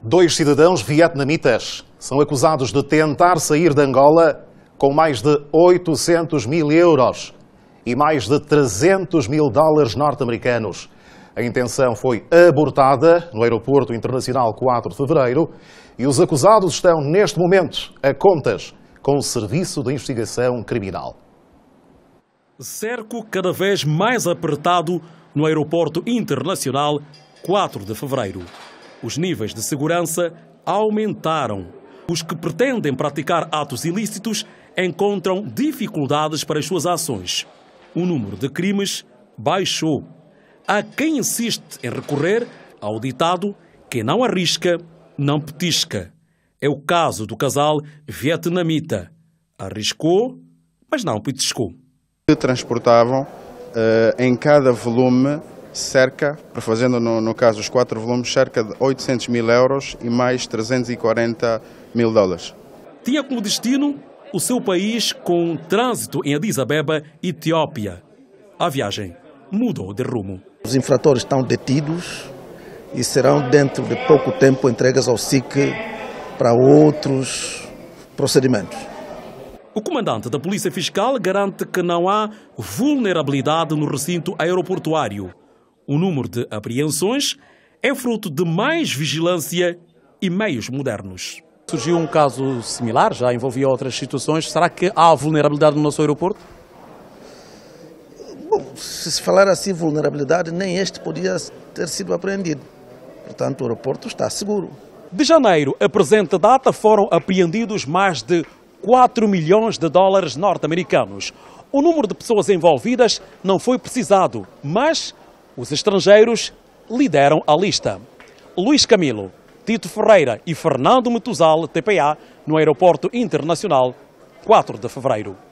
Dois cidadãos vietnamitas são acusados de tentar sair de Angola com mais de 800 mil euros e mais de 300 mil dólares norte-americanos. A intenção foi abortada no Aeroporto Internacional 4 de Fevereiro e os acusados estão, neste momento, a contas com o Serviço de Investigação Criminal. Cerco cada vez mais apertado no Aeroporto Internacional 4 de Fevereiro. Os níveis de segurança aumentaram. Os que pretendem praticar atos ilícitos encontram dificuldades para as suas ações. O número de crimes baixou. Há quem insiste em recorrer ao ditado: quem não arrisca, não petisca. É o caso do casal vietnamita. Arriscou, mas não petiscou. Transportavam uh, em cada volume cerca, fazendo no, no caso os quatro volumes, cerca de 800 mil euros e mais 340 mil dólares. Tinha como destino o seu país com trânsito em Addis Abeba, Etiópia. A viagem mudou de rumo. Os infratores estão detidos e serão dentro de pouco tempo entregues ao SIC para outros procedimentos. O comandante da Polícia Fiscal garante que não há vulnerabilidade no recinto aeroportuário. O número de apreensões é fruto de mais vigilância e meios modernos. Surgiu um caso similar, já envolvia outras situações. Será que há vulnerabilidade no nosso aeroporto? Bom, se se falar assim vulnerabilidade, nem este podia ter sido apreendido. Portanto, o aeroporto está seguro. De janeiro a presente data foram apreendidos mais de 4 milhões de dólares norte-americanos. O número de pessoas envolvidas não foi precisado, mas os estrangeiros lideram a lista. Luiz Camilo, Tito Ferreira e Fernando Metuzal, TPA, no Aeroporto Internacional, 4 de Fevereiro.